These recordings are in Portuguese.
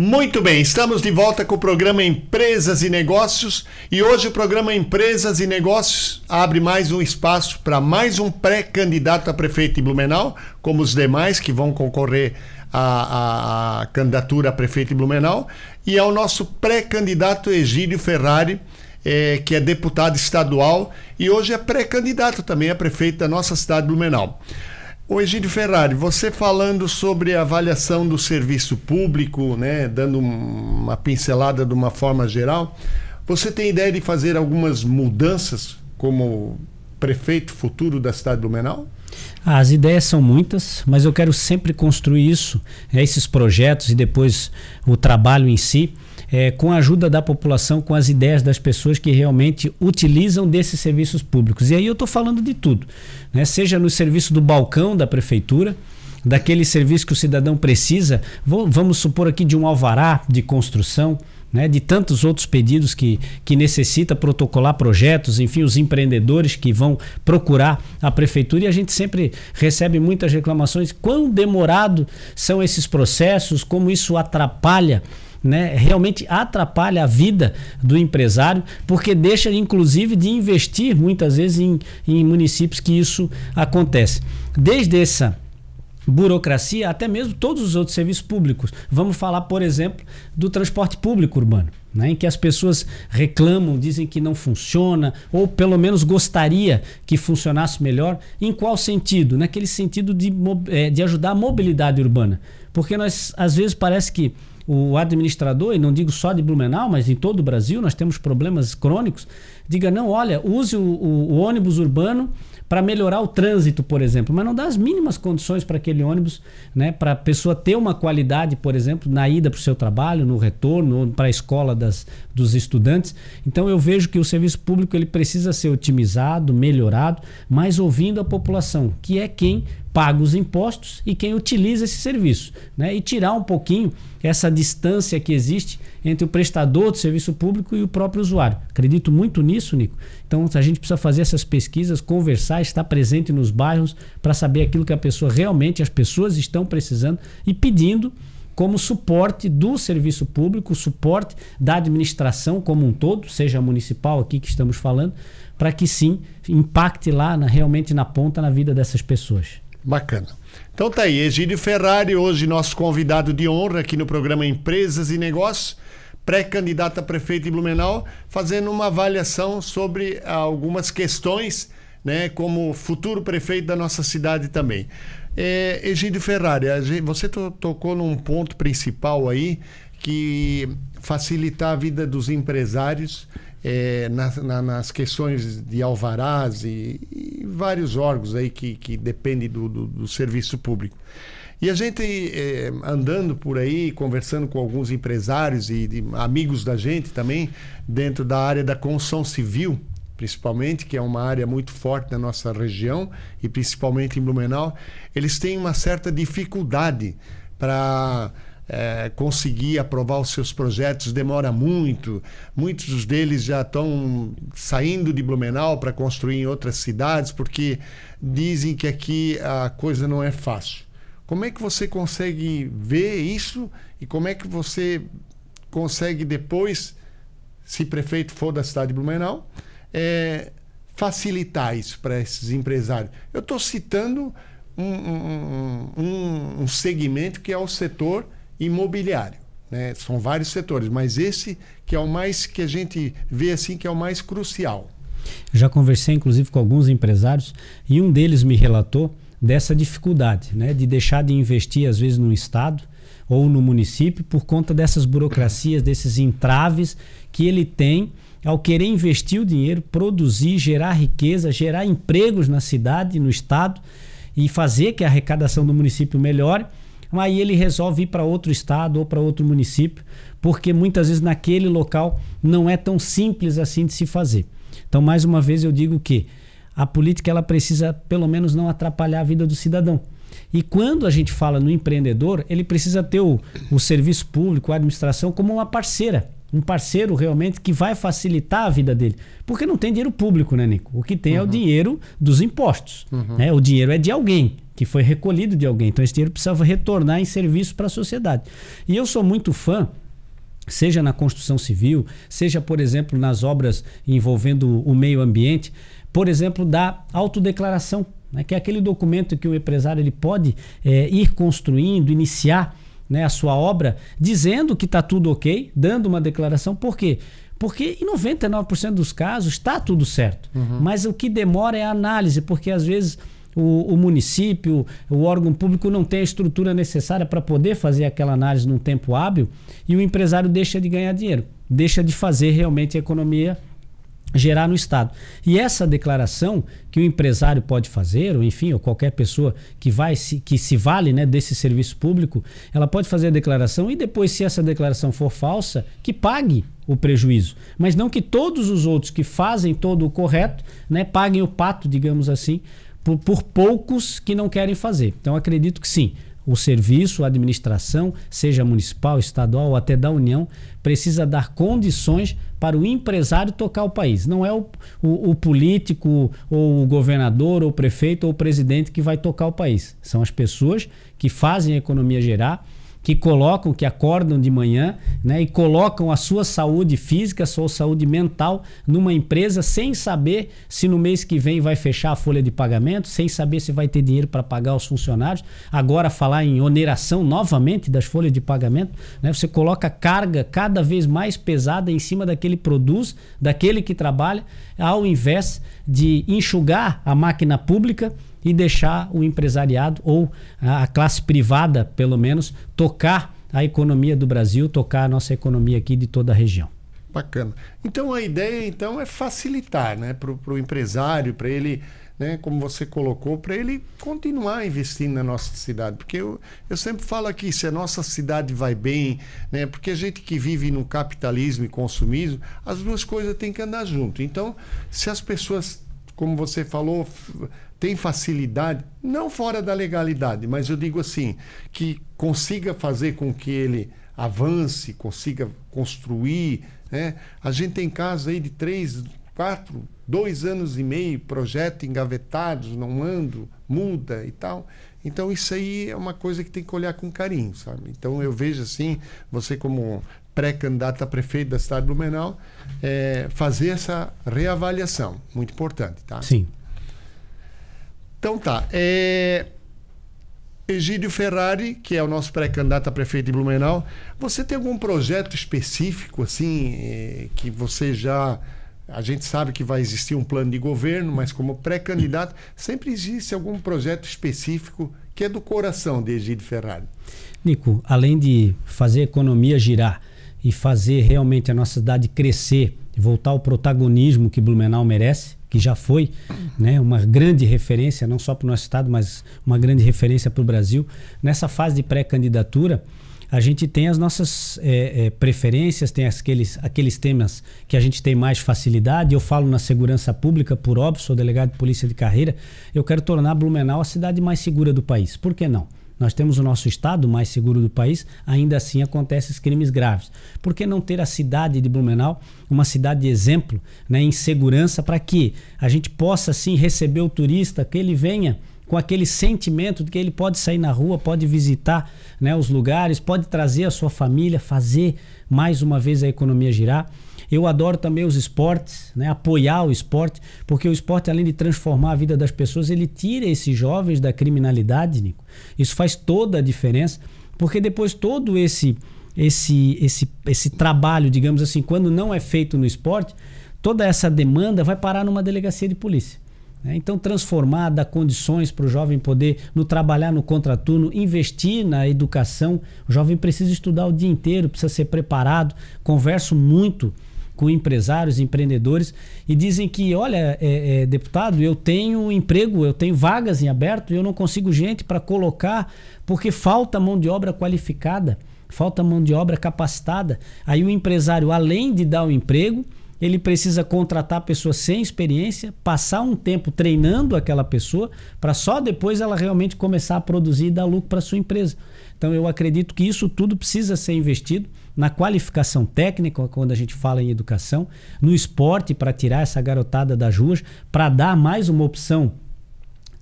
Muito bem, estamos de volta com o programa Empresas e Negócios e hoje o programa Empresas e Negócios abre mais um espaço para mais um pré-candidato a prefeito de Blumenau, como os demais que vão concorrer à, à, à candidatura a prefeito de Blumenau, e é o nosso pré-candidato Egídio Ferrari. É, que é deputado estadual e hoje é pré-candidato também a prefeito da nossa cidade de Blumenau. O Egídio Ferrari, você falando sobre a avaliação do serviço público, né, dando uma pincelada de uma forma geral, você tem ideia de fazer algumas mudanças como prefeito futuro da cidade de Blumenau? As ideias são muitas, mas eu quero sempre construir isso, é, esses projetos e depois o trabalho em si, é, com a ajuda da população, com as ideias das pessoas que realmente utilizam desses serviços públicos. E aí eu estou falando de tudo, né? seja no serviço do balcão da prefeitura, daquele serviço que o cidadão precisa, vamos supor aqui de um alvará de construção. Né, de tantos outros pedidos que, que necessita protocolar projetos, enfim, os empreendedores que vão procurar a prefeitura e a gente sempre recebe muitas reclamações. Quão demorado são esses processos, como isso atrapalha né, realmente atrapalha a vida do empresário, porque deixa inclusive de investir muitas vezes em, em municípios que isso acontece. Desde essa burocracia, até mesmo todos os outros serviços públicos. Vamos falar, por exemplo, do transporte público urbano, né, em que as pessoas reclamam, dizem que não funciona, ou pelo menos gostaria que funcionasse melhor. Em qual sentido? Naquele sentido de, eh, de ajudar a mobilidade urbana. Porque nós, às vezes, parece que o administrador, e não digo só de Blumenau, mas em todo o Brasil, nós temos problemas crônicos, diga: não, olha, use o, o, o ônibus urbano para melhorar o trânsito, por exemplo, mas não dá as mínimas condições para aquele ônibus, né, para a pessoa ter uma qualidade, por exemplo, na ida para o seu trabalho, no retorno, para a escola das, dos estudantes. Então eu vejo que o serviço público ele precisa ser otimizado, melhorado, mas ouvindo a população, que é quem paga os impostos e quem utiliza esse serviço. Né? E tirar um pouquinho essa distância que existe entre o prestador do serviço público e o próprio usuário. Acredito muito nisso, Nico. Então a gente precisa fazer essas pesquisas, conversar, estar presente nos bairros para saber aquilo que a pessoa realmente, as pessoas estão precisando e pedindo como suporte do serviço público, suporte da administração como um todo, seja municipal aqui que estamos falando, para que sim impacte lá na, realmente na ponta na vida dessas pessoas. Bacana. Então tá aí, Egídio Ferrari, hoje nosso convidado de honra aqui no programa Empresas e Negócios, pré-candidato a prefeito de Blumenau, fazendo uma avaliação sobre algumas questões, né, como futuro prefeito da nossa cidade também. É, Egídio Ferrari, você tocou num ponto principal aí que facilitar a vida dos empresários é, na, na, nas questões de alvarás e, e, vários órgãos aí que, que dependem do, do, do serviço público. E a gente é, andando por aí, conversando com alguns empresários e de, amigos da gente também, dentro da área da construção civil, principalmente, que é uma área muito forte na nossa região e principalmente em Blumenau, eles têm uma certa dificuldade para é, conseguir aprovar os seus projetos demora muito. Muitos deles já estão saindo de Blumenau para construir em outras cidades, porque dizem que aqui a coisa não é fácil. Como é que você consegue ver isso e como é que você consegue depois, se prefeito for da cidade de Blumenau, é, facilitar isso para esses empresários? Eu estou citando um um, um, um segmento que é o setor imobiliário. Né? São vários setores, mas esse que é o mais que a gente vê assim que é o mais crucial. Já conversei inclusive com alguns empresários e um deles me relatou dessa dificuldade, né, de deixar de investir às vezes no estado ou no município por conta dessas burocracias, desses entraves que ele tem ao querer investir o dinheiro, produzir, gerar riqueza, gerar empregos na cidade, no estado e fazer que a arrecadação do município melhore mas aí ele resolve ir para outro estado ou para outro município, porque muitas vezes naquele local não é tão simples assim de se fazer. Então, mais uma vez eu digo que a política ela precisa pelo menos não atrapalhar a vida do cidadão. E quando a gente fala no empreendedor, ele precisa ter o, o serviço público, a administração como uma parceira um parceiro realmente que vai facilitar a vida dele. Porque não tem dinheiro público, né, Nico? O que tem uhum. é o uhum. dinheiro dos impostos. Uhum. Né? O dinheiro é de alguém que foi recolhido de alguém. Então esse dinheiro precisava retornar em serviço para a sociedade. E eu sou muito fã seja na construção civil, seja, por exemplo, nas obras envolvendo o meio ambiente, por exemplo, da autodeclaração, né? que é aquele documento que o empresário ele pode é, ir construindo, iniciar né, a sua obra, dizendo que está tudo ok, dando uma declaração, por quê? Porque em 99% dos casos está tudo certo, uhum. mas o que demora é a análise, porque às vezes o, o município, o órgão público não tem a estrutura necessária para poder fazer aquela análise num tempo hábil e o empresário deixa de ganhar dinheiro, deixa de fazer realmente a economia gerar no Estado. E essa declaração que o empresário pode fazer, ou enfim, ou qualquer pessoa que vai se, que se vale né, desse serviço público, ela pode fazer a declaração e depois, se essa declaração for falsa, que pague o prejuízo. Mas não que todos os outros que fazem todo o correto né, paguem o pato, digamos assim, por, por poucos que não querem fazer. Então acredito que sim o serviço, a administração, seja municipal, estadual ou até da União, precisa dar condições para o empresário tocar o país. Não é o, o, o, político, ou o governador, ou o prefeito, ou o presidente que vai tocar o país. São as pessoas que fazem a economia gerar que colocam, que acordam de manhã, né, e colocam a sua saúde física, a sua saúde mental numa empresa sem saber se no mês que vem vai fechar a folha de pagamento, sem saber se vai ter dinheiro para pagar os funcionários. Agora falar em oneração novamente das folhas de pagamento, né, você coloca carga cada vez mais pesada em cima daquele produz, daquele que trabalha, ao invés de enxugar a máquina pública e deixar o empresariado ou a classe privada, pelo menos, tocar a economia do Brasil, tocar a nossa economia aqui de toda a região. Bacana. Então a ideia então é facilitar né, para o empresário, para ele, né, como você colocou, para ele continuar investindo na nossa cidade. Porque eu, eu sempre falo aqui, se a nossa cidade vai bem, né, porque a gente que vive no capitalismo e consumismo, as duas coisas têm que andar junto. Então, se as pessoas, como você falou, tem facilidade, não fora da legalidade, mas eu digo assim, que consiga fazer com que ele avance, consiga construir. Né? A gente tem casos aí de três, quatro, dois anos e meio, projeto engavetados, não ando, muda e tal. Então isso aí é uma coisa que tem que olhar com carinho, sabe? Então eu vejo assim, você como pré-candidato a prefeito da cidade de Blumenau, é, fazer essa reavaliação, muito importante, tá? Sim. Então tá. É... Egídio Ferrari, que é o nosso pré-candidato a prefeito de Blumenau, você tem algum projeto específico, assim, é, que você já. A gente sabe que vai existir um plano de governo, mas como pré-candidato, sempre existe algum projeto específico que é do coração de Egídio Ferrari. Nico, além de fazer a economia girar e fazer realmente a nossa cidade crescer de voltar ao protagonismo que Blumenau merece, que já foi né, uma grande referência, não só para o nosso estado, mas uma grande referência para o Brasil. Nessa fase de pré-candidatura, a gente tem as nossas é, é, preferências, tem aqueles, aqueles temas que a gente tem mais facilidade. Eu falo na segurança pública, por óbvio, sou delegado de polícia de carreira. Eu quero tornar Blumenau a cidade mais segura do país. Por que não? nós temos o nosso estado mais seguro do país, ainda assim acontecem crimes graves. Por que não ter a cidade de Blumenau, uma cidade de exemplo né, em segurança, para que a gente possa sim receber o turista, que ele venha com aquele sentimento de que ele pode sair na rua, pode visitar né, os lugares, pode trazer a sua família, fazer mais uma vez a economia girar. Eu adoro também os esportes, né? apoiar o esporte, porque o esporte, além de transformar a vida das pessoas, ele tira esses jovens da criminalidade, Nico. Isso faz toda a diferença, porque depois todo esse, esse, esse, esse trabalho, digamos assim, quando não é feito no esporte, toda essa demanda vai parar numa delegacia de polícia. Né. Então, transformar, dar condições para o jovem poder no trabalhar no contraturno, investir na educação. O jovem precisa estudar o dia inteiro, precisa ser preparado. Converso muito com empresários, empreendedores, e dizem que, olha, é, é, deputado, eu tenho emprego, eu tenho vagas em aberto, eu não consigo gente para colocar, porque falta mão de obra qualificada, falta mão de obra capacitada. Aí o empresário, além de dar o emprego, ele precisa contratar pessoas sem experiência, passar um tempo treinando aquela pessoa, para só depois ela realmente começar a produzir e dar lucro para sua empresa. Então eu acredito que isso tudo precisa ser investido na qualificação técnica, quando a gente fala em educação, no esporte, para tirar essa garotada das ruas, para dar mais uma opção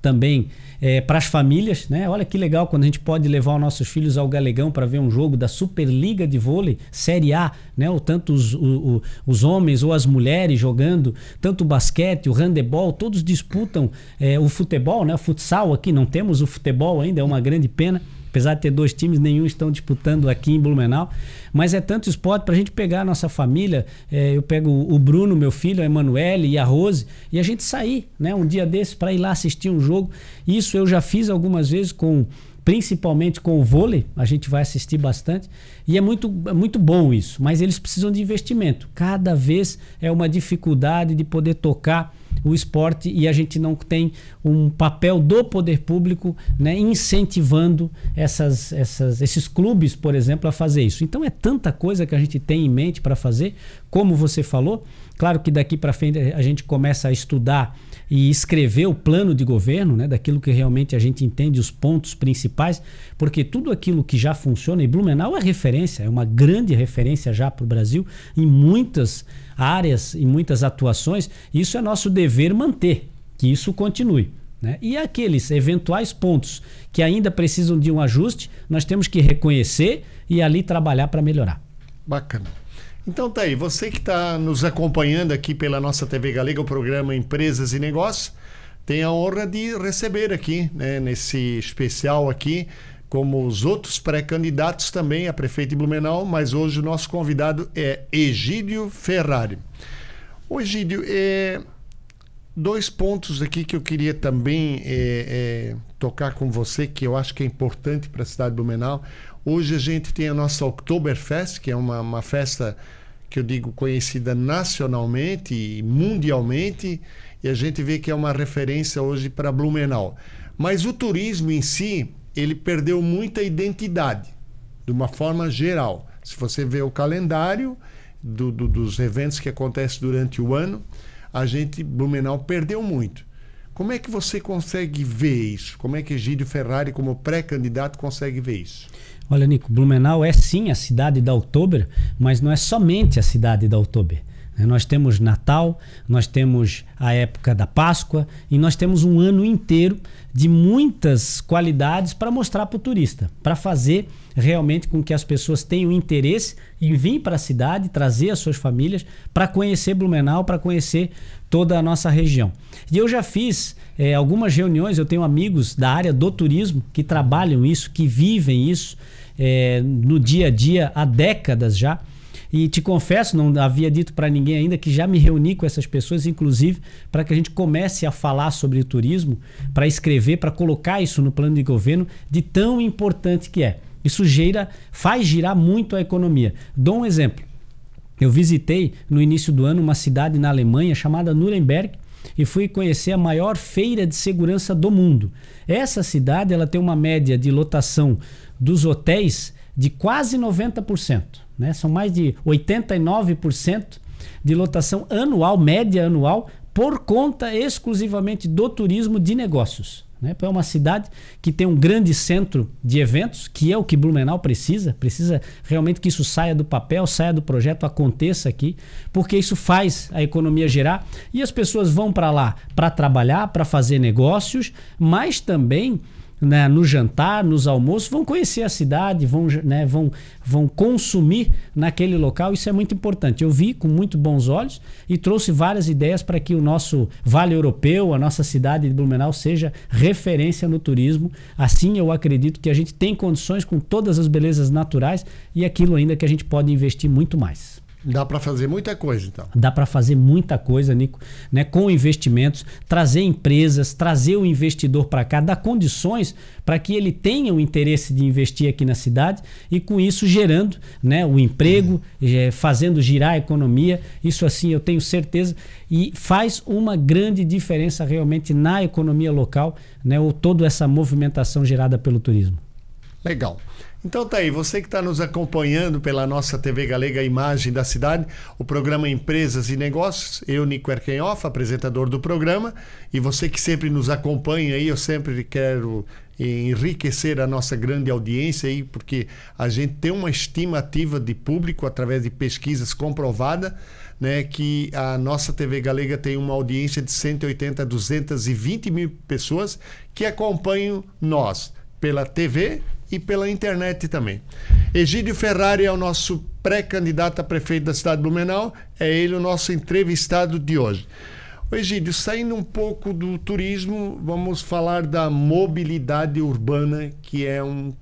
também é, para as famílias, né? Olha que legal quando a gente pode levar os nossos filhos ao Galegão para ver um jogo da Superliga de Vôlei, Série A, né? Ou tanto os, o, o, os homens ou as mulheres jogando, tanto o basquete, o handebol, todos disputam é, o futebol, né? O futsal aqui, não temos o futebol ainda, é uma grande pena. Apesar de ter dois times, nenhum estão disputando aqui em Blumenau. Mas é tanto esporte para a gente pegar a nossa família. É, eu pego o Bruno, meu filho, a Emanuele e a Rose, e a gente sair né, um dia desses para ir lá assistir um jogo. Isso eu já fiz algumas vezes com principalmente com o vôlei, a gente vai assistir bastante, e é muito, é muito bom isso, mas eles precisam de investimento. Cada vez é uma dificuldade de poder tocar o esporte e a gente não tem um papel do poder público né, incentivando essas, essas, esses clubes, por exemplo, a fazer isso. Então é tanta coisa que a gente tem em mente para fazer, como você falou. Claro que daqui para frente a gente começa a estudar e escrever o plano de governo, né, daquilo que realmente a gente entende, os pontos principais, porque tudo aquilo que já funciona, e Blumenau é referência, é uma grande referência já para o Brasil, em muitas áreas, em muitas atuações, isso é nosso dever manter, que isso continue. Né? E aqueles eventuais pontos que ainda precisam de um ajuste, nós temos que reconhecer e ali trabalhar para melhorar. Bacana. Então tá aí, você que está nos acompanhando aqui pela nossa TV Galega, o programa Empresas e Negócios, tem a honra de receber aqui, né, nesse especial aqui, como os outros pré-candidatos também a prefeito de Blumenau, mas hoje o nosso convidado é Egídio Ferrari. O Egídio, é, dois pontos aqui que eu queria também é, é, tocar com você, que eu acho que é importante para a cidade de Blumenau. Hoje a gente tem a nossa Oktoberfest, que é uma, uma festa que eu digo conhecida nacionalmente e mundialmente, e a gente vê que é uma referência hoje para Blumenau. Mas o turismo em si, ele perdeu muita identidade, de uma forma geral. Se você vê o calendário do, do, dos eventos que acontecem durante o ano, a gente, Blumenau, perdeu muito. Como é que você consegue ver isso? Como é que Egídio Ferrari, como pré-candidato, consegue ver isso? Olha, Nico, Blumenau é sim a cidade da Outubro, mas não é somente a cidade da Outubro. Nós temos Natal, nós temos a época da Páscoa e nós temos um ano inteiro de muitas qualidades para mostrar para o turista, para fazer realmente com que as pessoas tenham interesse em vir para a cidade, trazer as suas famílias para conhecer Blumenau, para conhecer toda a nossa região. E eu já fiz é, algumas reuniões, eu tenho amigos da área do turismo que trabalham isso, que vivem isso é, no dia a dia há décadas já. E te confesso, não havia dito para ninguém ainda que já me reuni com essas pessoas, inclusive, para que a gente comece a falar sobre turismo, para escrever, para colocar isso no plano de governo, de tão importante que é. Isso gira, faz girar muito a economia. Dou um exemplo. Eu visitei no início do ano uma cidade na Alemanha chamada Nuremberg, e fui conhecer a maior feira de segurança do mundo. Essa cidade ela tem uma média de lotação dos hotéis de quase 90%. Né? São mais de 89% de lotação anual, média anual, por conta exclusivamente do turismo de negócios. Né? É uma cidade que tem um grande centro de eventos, que é o que Blumenau precisa, precisa realmente que isso saia do papel, saia do projeto, aconteça aqui, porque isso faz a economia gerar e as pessoas vão para lá para trabalhar, para fazer negócios, mas também né, no jantar, nos almoços, vão conhecer a cidade, vão, né, vão, vão consumir naquele local. Isso é muito importante. Eu vi com muito bons olhos e trouxe várias ideias para que o nosso Vale Europeu, a nossa cidade de Blumenau, seja referência no turismo. Assim, eu acredito que a gente tem condições com todas as belezas naturais e aquilo ainda que a gente pode investir muito mais. Dá para fazer muita coisa, então. Dá para fazer muita coisa, Nico, né? com investimentos, trazer empresas, trazer o investidor para cá, dar condições para que ele tenha o interesse de investir aqui na cidade e com isso gerando né, o emprego, uhum. é. fazendo girar a economia. Isso assim eu tenho certeza e faz uma grande diferença realmente na economia local, né, ou toda essa movimentação gerada pelo turismo. Legal. Então tá aí, você que está nos acompanhando pela nossa TV Galega Imagem da Cidade, o programa Empresas e Negócios, eu, Nico Erkenhoff, apresentador do programa, e você que sempre nos acompanha aí, eu sempre quero enriquecer a nossa grande audiência aí, porque a gente tem uma estimativa de público através de pesquisas comprovada, né, que a nossa TV Galega tem uma audiência de 180 a 220 mil pessoas que acompanham nós pela TV, e pela internet também. Egídio Ferrari é o nosso pré-candidato a prefeito da cidade de Blumenau, é ele o nosso entrevistado de hoje. O Egídio, saindo um pouco do turismo, vamos falar da mobilidade urbana, que é um.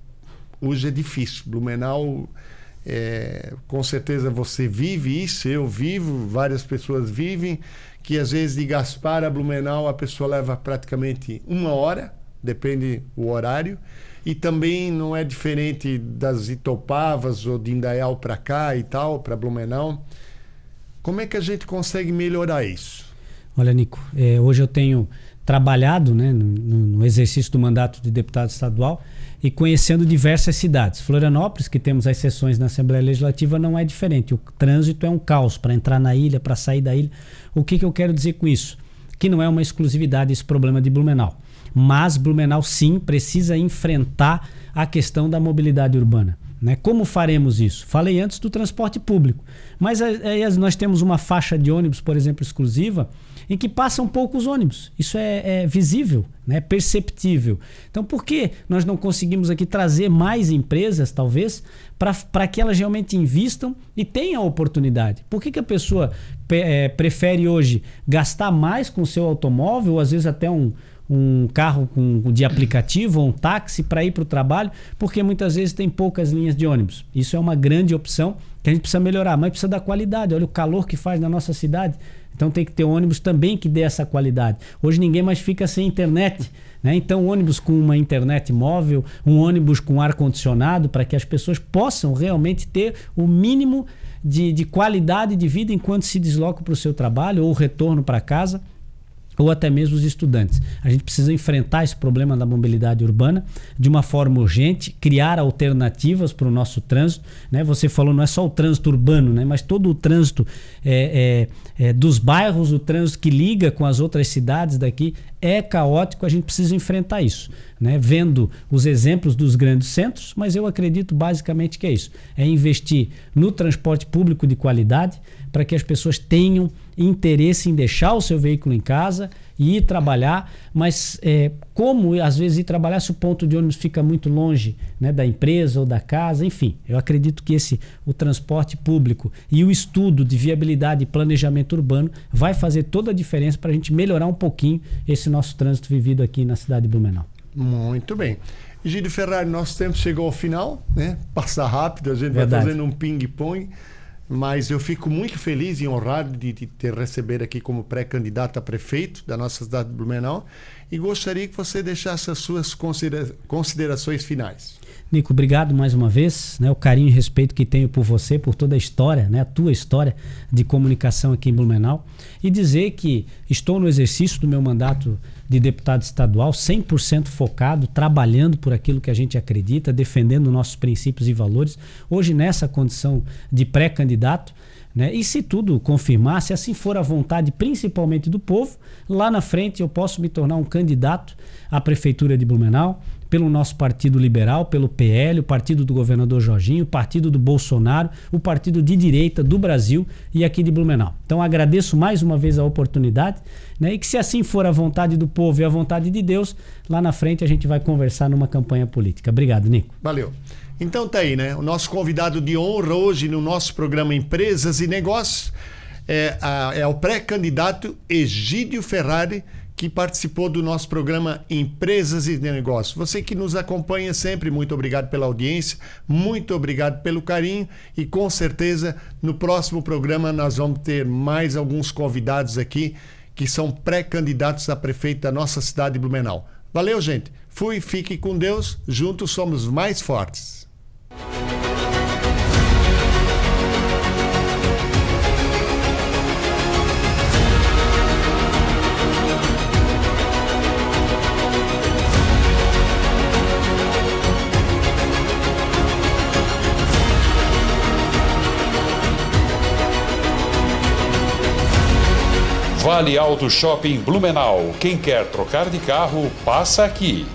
Hoje é difícil. Blumenau, é... com certeza você vive isso, eu vivo, várias pessoas vivem, que às vezes de Gaspar a Blumenau a pessoa leva praticamente uma hora depende o horário. E também não é diferente das Itopavas ou de Indaial para cá e tal, para Blumenau. Como é que a gente consegue melhorar isso? Olha, Nico, é, hoje eu tenho trabalhado né, no, no, exercício do mandato de deputado estadual e conhecendo diversas cidades. Florianópolis, que temos as sessões na Assembleia Legislativa, não é diferente. O trânsito é um caos para entrar na ilha, para sair da ilha. O que, que eu quero dizer com isso? Que não é uma exclusividade esse problema de Blumenau mas Blumenau sim precisa enfrentar a questão da mobilidade urbana. Né? Como faremos isso? Falei antes do transporte público, mas eh, eh, aí nós temos uma faixa de ônibus, por exemplo, exclusiva, em que passam poucos ônibus. Isso é, é visível, né? perceptível. Então, por que nós não conseguimos aqui trazer mais empresas, talvez, para que elas realmente invistam e tenham a oportunidade? Por que, que a pessoa é, prefere hoje gastar mais com seu automóvel, ou às vezes até um, um carro de aplicativo ou um táxi para ir para o trabalho, porque muitas vezes tem poucas linhas de ônibus. Isso é uma grande opção que a gente precisa melhorar, mas precisa da qualidade. Olha o calor que faz na nossa cidade. Então tem que ter ônibus também que dê essa qualidade. Hoje ninguém mais fica sem internet. Né? Então, ônibus com uma internet móvel, um ônibus com ar-condicionado, para que as pessoas possam realmente ter o mínimo de, de qualidade de vida enquanto se deslocam para o seu trabalho ou retorno para casa ou até mesmo os estudantes. A gente precisa enfrentar esse problema da mobilidade urbana de uma forma urgente, criar alternativas para o nosso trânsito. Né? Você falou, não é só o trânsito urbano, né? mas todo o trânsito é, é, é, dos bairros, o trânsito que liga com as outras cidades daqui é caótico, a gente precisa enfrentar isso. Né? Vendo os exemplos dos grandes centros, mas eu acredito basicamente que é isso: é investir no transporte público de qualidade para que as pessoas tenham interesse em deixar o seu veículo em casa e ir trabalhar, mas é, como às vezes ir trabalhar se o ponto de ônibus fica muito longe né, da empresa ou da casa, enfim, eu acredito que esse o transporte público e o estudo de viabilidade e planejamento urbano vai fazer toda a diferença para a gente melhorar um pouquinho esse nosso trânsito vivido aqui na cidade de Blumenau. Muito bem. Gide Ferrari, nosso tempo chegou ao final, né? Passa rápido, a gente Verdade. vai fazendo um ping-pong mas eu fico muito feliz e honrado de, de te receber aqui como pré-candidato a prefeito da nossa cidade de Blumenau e gostaria que você deixasse as suas considera considerações finais. Nico, obrigado mais uma vez, né, o carinho e respeito que tenho por você, por toda a história, né, a tua história de comunicação aqui em Blumenau e dizer que estou no exercício do meu mandato de deputado estadual, 100% focado, trabalhando por aquilo que a gente acredita, defendendo nossos princípios e valores. Hoje, nessa condição de pré-candidato, né? E se tudo confirmar, se assim for a vontade principalmente do povo, lá na frente eu posso me tornar um candidato à Prefeitura de Blumenau, pelo nosso Partido Liberal, pelo PL, o partido do governador Jorginho, o partido do Bolsonaro, o partido de direita do Brasil e aqui de Blumenau. Então agradeço mais uma vez a oportunidade né? e que, se assim for a vontade do povo e a vontade de Deus, lá na frente a gente vai conversar numa campanha política. Obrigado, Nico. Valeu. Então tá aí, né? O nosso convidado de honra hoje no nosso programa Empresas e Negócios é, a, é o pré-candidato Egídio Ferrari que participou do nosso programa Empresas e Negócios. Você que nos acompanha sempre, muito obrigado pela audiência, muito obrigado pelo carinho e com certeza no próximo programa nós vamos ter mais alguns convidados aqui que são pré-candidatos a prefeito da nossa cidade de Blumenau. Valeu, gente. Fui, fique com Deus. Juntos somos mais fortes. Vale Auto Shopping Blumenau. Quem quer trocar de carro, passa aqui.